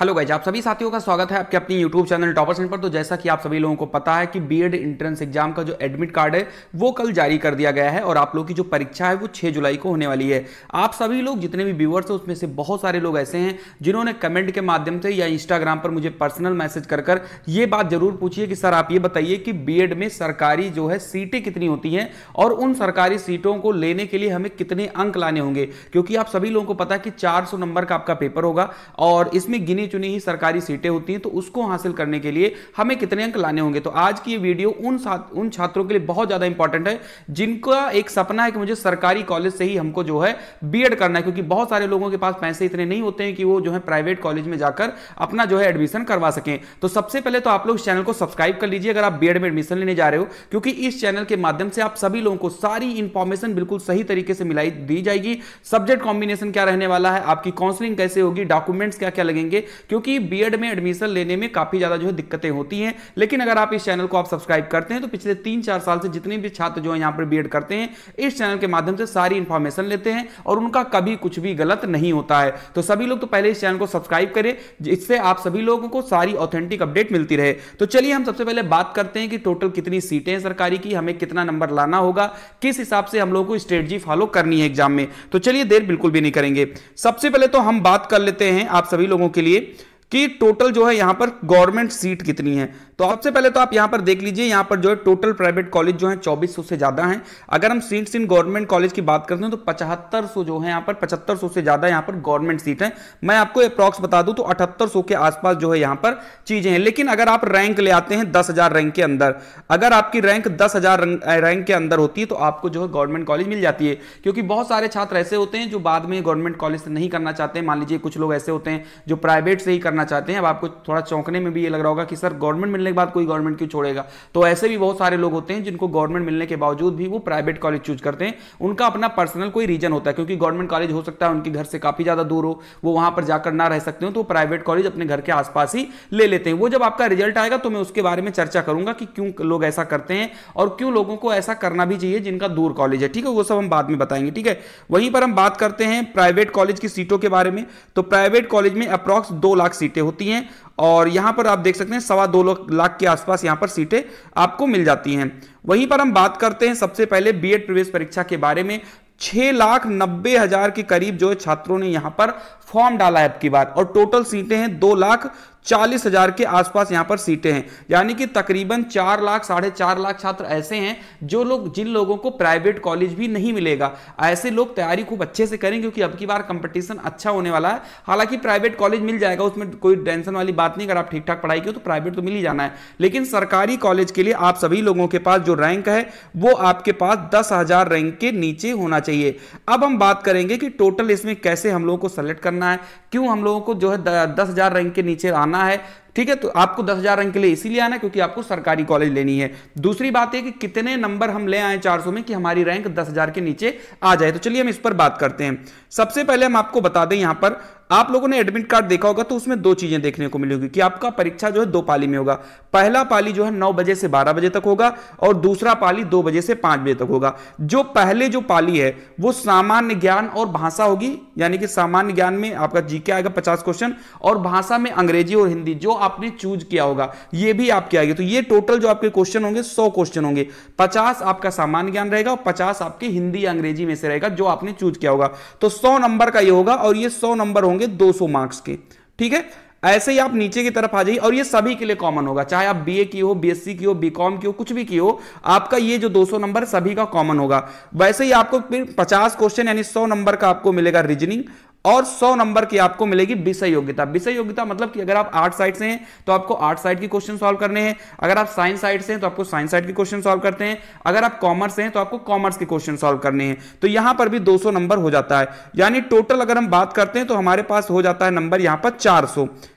hello guys आप सभी साथियों का स्वागत है आपके अपनी यूट्यूब चैनल टॉपर सेंट पर तो जैसा कि आप सभी लोगों को पता है कि बीएड एंट्रेंस एग्जाम का जो एडमिट कार्ड है वो कल जारी कर दिया गया है और आप लोग की जो परीक्षा है वो 6 जुलाई को होने वाली है आप सभी लोग जितने भी व्यूवर्स हैं उसमें से बहुत सारे लोग ऐसे हैं जिन्होंने कमेंट के माध्यम से या इंस्टाग्राम पर मुझे पर्सनल मैसेज कर कर ये बात जरूर पूछिए कि सर आप ये बताइए कि बी में सरकारी जो है सीटें कितनी होती हैं और उन सरकारी सीटों को लेने के लिए हमें कितने अंक लाने होंगे क्योंकि आप सभी लोगों को पता है कि चार नंबर का आपका पेपर होगा और इसमें गिनी चुनी ही सरकारी सीटें होती हैं तो उसको हासिल करने के लिए हमें कितने अंक लाने होंगे तो आज की ये वीडियो उन उन छात्रों के लिए बहुत ज़्यादा इंपॉर्टेंट है जिनका एक सपना है कि मुझे सरकारी कॉलेज से ही हमको जो है बी करना है क्योंकि बहुत सारे लोगों के पास पैसे इतने नहीं होते हैं कि वो जो है प्राइवेट कॉलेज में जाकर अपना जो है एडमिशन करवा सकें तो सबसे पहले तो आप लोग चैनल को सब्सक्राइब कर लीजिए अगर आप बी में एडमिशन लेने जा रहे हो क्योंकि इस चैनल के माध्यम से आप सभी लोगों को सारी इंफॉर्मेशन बिल्कुल सही तरीके से मिलाई दी जाएगी सब्जेक्ट कॉम्बिनेशन क्या रहने वाला है आपकी काउंसलिंग कैसे होगी डॉक्यूमेंट्स क्या क्या लगेंगे क्योंकि बीएड में एडमिशन लेने में काफ़ी ज़्यादा जो है दिक्कतें होती हैं लेकिन अगर आप इस चैनल को आप सब्सक्राइब करते हैं तो पिछले तीन चार साल से जितने भी छात्र जो है यहाँ पर बी करते हैं इस चैनल के माध्यम से सारी इन्फॉर्मेशन लेते हैं और उनका कभी कुछ भी गलत नहीं होता है तो सभी लोग तो पहले इस चैनल को सब्सक्राइब करें जिससे आप सभी लोगों को सारी ऑथेंटिक अपडेट मिलती रहे तो चलिए हम सबसे पहले बात करते हैं कि टोटल कितनी सीटें हैं सरकारी की हमें कितना नंबर लाना होगा किस हिसाब से हम लोग को स्ट्रेटजी फॉलो करनी है एग्जाम में तो चलिए देर बिल्कुल भी नहीं करेंगे सबसे पहले तो हम बात कर लेते हैं आप सभी लोगों के लिए कि टोटल जो है यहां पर गवर्नमेंट सीट कितनी है तो सबसे पहले तो आप यहां पर देख लीजिए यहां पर जो है टोटल प्राइवेट कॉलेज जो है चौबीस से ज़्यादा हैं अगर हम सीट्स इन गवर्नमेंट कॉलेज की बात करते हैं तो पचहत्तर जो है यहां पर पचहत्तर से ज़्यादा यहां पर गवर्नमेंट सीट है मैं आपको अप्रॉक्स बता दू तो अठहत्तर के आसपास जो है यहां पर चीज़ें हैं लेकिन अगर आप रैंक ले आते हैं दस रैंक के अंदर अगर आपकी रैंक दस रैंक के अंदर होती है तो आपको जो है गवर्नमेंट कॉलेज मिल जाती है क्योंकि बहुत सारे छात्र ऐसे होते हैं जो बाद में गवर्नमेंट कॉलेज से नहीं करना चाहते हैं मान लीजिए कुछ लोग ऐसे होते हैं जो प्राइवेट से ही करना चाहते हैं अब आपको थोड़ा चौंकने में भी ये लग रहा होगा कि सर गवर्नमेंट मिलने मिलने के बाद कोई गवर्नमेंट क्यों छोड़ेगा तो ऐसे भी बहुत सारे लोग होते हैं जिनको गवर्नमेंट मिलने के बावजूद भी वो प्राइवेट कॉलेज चूज करते हैं उनका अपना पर्सनल कोई रीजन होता है क्योंकि गवर्नमेंट कॉलेज हो सकता है उनके घर से काफी ज्यादा दूर हो वो वहां पर जाकर ना रह सकते हो तो प्राइवेट कॉलेज अपने घर के आसपास ही ले लेते हैं वो जब आपका रिजल्ट आएगा तो मैं उसके बारे में चर्चा करूंगा कि क्यों लोग ऐसा करते हैं और क्यों लोगों को ऐसा करना भी चाहिए जिनका दूर कॉलेज है ठीक है वो सब हम बाद में बताएंगे ठीक है वहीं पर हम बात करते हैं प्राइवेट कॉलेज की सीटों के बारे में तो प्राइवेट कॉलेज में अप्रॉक्स दो लाख सीटें होती हैं और यहां पर आप देख सकते हैं सवा दो लाख के आसपास यहाँ पर सीटें आपको मिल जाती हैं वहीं पर हम बात करते हैं सबसे पहले बी प्रवेश परीक्षा के बारे में छह लाख नब्बे हजार के करीब जो है छात्रों ने यहाँ पर फॉर्म डाला है अब की बार और टोटल सीटें हैं दो लाख चालीस हजार के आसपास यहां पर सीटें हैं यानी कि तकरीबन चार लाख साढ़े चार लाख छात्र ऐसे हैं जो लोग जिन लोगों को प्राइवेट कॉलेज भी नहीं मिलेगा ऐसे लोग तैयारी खूब अच्छे से करें क्योंकि अब की बार कंपटीशन अच्छा होने वाला है हालांकि प्राइवेट कॉलेज मिल जाएगा उसमें कोई टेंशन वाली बात नहीं अगर आप ठीक ठाक पढ़ाई की तो प्राइवेट तो मिल ही जाना है लेकिन सरकारी कॉलेज के लिए आप सभी लोगों के पास जो रैंक है वो आपके पास दस हजार रैंक के नीचे होना चाहिए अब हम बात करेंगे कि टोटल इसमें कैसे हम लोगों को सेलेक्ट करना है क्यों हम लोगों को जो है दस हजार रैंक के नीचे आना करना है ठीक है तो आपको दस हजार अंक ले इसीलिए आना क्योंकि आपको सरकारी कॉलेज लेनी है दूसरी बात है कि कितने नंबर हम ले आए चार में कि हमारी रैंक दस हजार के नीचे आ जाए तो चलिए हम इस पर बात करते हैं सबसे पहले हम आपको बता दें यहां पर आप लोगों ने एडमिट कार्ड देखा होगा तो उसमें दो चीजें देखने को मिली कि आपका परीक्षा जो है दो पाली में होगा पहला पाली जो है नौ बजे से बारह बजे तक होगा और दूसरा पाली दो बजे से पांच बजे तक होगा जो पहले जो पाली है वो सामान्य ज्ञान और भाषा होगी यानी कि सामान्य ज्ञान में आपका जीके आएगा पचास क्वेश्चन और भाषा में अंग्रेजी और हिंदी जो आप आपने चूज किया होगा ये भी आपके आएंगे तो ये टोटल जो आपके क्वेश्चन होंगे सौ क्वेश्चन होंगे पचास आपका सामान्य ज्ञान रहेगा और पचास आपके हिंदी या अंग्रेजी में से रहेगा जो आपने चूज किया होगा तो सौ नंबर का ये होगा और ये सौ नंबर होंगे दो मार्क्स के ठीक है ऐसे ही आप नीचे की तरफ आ जाइए और ये सभी के लिए कॉमन होगा चाहे आप बीए की हो बीएससी की हो बीकॉम की हो कुछ भी की हो आपका ये जो 200 नंबर सभी का कॉमन होगा वैसे ही आपको फिर 50 क्वेश्चन यानी 100 नंबर का आपको मिलेगा रीजनिंग और 100 नंबर की आपको मिलेगी विषय योग्यता विषय योग्यता मतलब कि अगर आप आर्ट साइड से हैं तो आपको आर्ट साइड की क्वेश्चन सॉल्व करने हैं अगर आप साइंस साइड से हैं तो आपको साइंस साइड के क्वेश्चन सॉल्व करते हैं अगर आप कॉमर्स हैं तो आपको कॉमर्स के क्वेश्चन सॉल्व करने हैं तो यहां पर भी 200 नंबर हो जाता है यानी टोटल अगर हम बात करते हैं तो हमारे पास हो जाता है नंबर यहां पर चार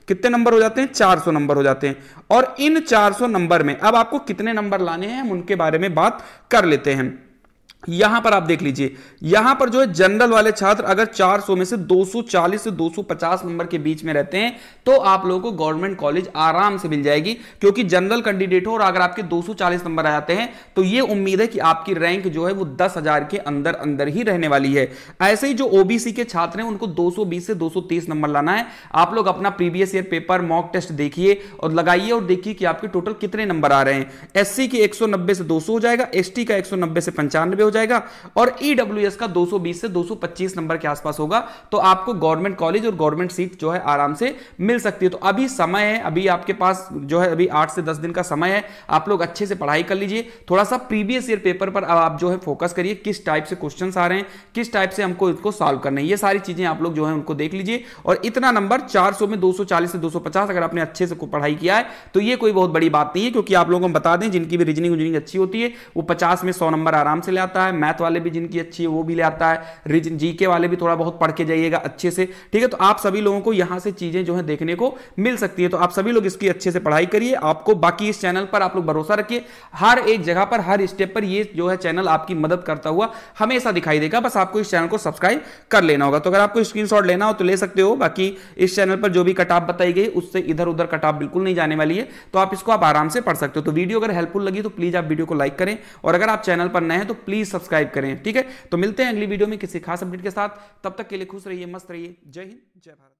कितने नंबर हो जाते हैं चार नंबर हो जाते हैं और इन चार नंबर में अब आपको कितने नंबर लाने हैं हम उनके बारे में बात कर लेते हैं यहां पर आप देख लीजिए यहां पर जो है जनरल वाले छात्र अगर 400 में से 240 से 250 नंबर के बीच में रहते हैं तो आप लोगों को गवर्नमेंट कॉलेज आराम से मिल जाएगी क्योंकि जनरल कैंडिडेट हो और अगर आपके 240 नंबर आ जाते हैं तो ये उम्मीद है कि आपकी रैंक जो है वो दस हजार के अंदर अंदर ही रहने वाली है ऐसे ही जो ओबीसी के छात्र हैं उनको दो से दो नंबर लाना है आप लोग अपना previous year paper mock test देखिए और लगाइए और देखिए कि आपके टोटल कितने नंबर आ रहे हैं एस के एक से दो हो जाएगा एस का एक से पंचानवे जाएगा और ईडब्ल्यू e का 220 से 225 नंबर के आसपास होगा तो आपको गवर्नमेंट कॉलेज और गवर्नमेंट सीट जो है आराम से मिल सकती है तो अभी समय है अभी आपके पास जो है अभी आठ से दस दिन का समय है आप लोग अच्छे से पढ़ाई कर लीजिए थोड़ा सा प्रीवियस ईयर पेपर पर आप जो है फोकस करिए किस टाइप से क्वेश्चन आ रहे हैं किस टाइप से हमको इसको सॉल्व करना है ये सारी चीजें आप लोग जो है उनको देख लीजिए और इतना नंबर 400 में 240 से 250 अगर आपने अच्छे से पढ़ाई किया है तो ये कोई बहुत बड़ी बात नहीं है क्योंकि आप लोगों को बता दें जिनकी भी रीजनिंग अच्छी होती है वो 50 में 100 नंबर आराम से ले आता है आता है मैथ वाले भी जिनकी अच्छी है वो भी ले आता है रिज जीके वाले भी थोड़ा बहुत पढ़ के जाइएगा अच्छे से ठीक है तो आप सभी लोगों को यहां से चीज़ें जो है देखने को मिल सकती है तो आप सभी लोग इसकी अच्छे से पढ़ाई करिए आपको बाकी इस चैनल पर आप लोग भरोसा रखिए हर एक जगह पर हर स्टेप पर ये जो है चैनल आपकी मदद करता हुआ हमेशा दिखाई देगा बस आपको इस चैनल को सब्सक्राइब कर लेना होगा तो अगर आपको स्क्रीन लेना हो तो ले सकते हो बाकी इस चैनल पर जो भी कटाप बताई गई उससे इधर उधर कटाप बिल्कुल नहीं जाने वाली है तो आप इसको आप आराम से पढ़ सकते हो तो वीडियो अगर हेल्पफुल लगी तो प्लीज़ आप वीडियो को लाइक करें और अगर आप चैनल पर नए हैं तो प्लीज़ सब्सक्राइब करें ठीक है तो मिलते हैं अगली वीडियो में किसी खास अपडेट के साथ तब तक के लिए खुश रहिए मस्त रहिए जय हिंद जय भारत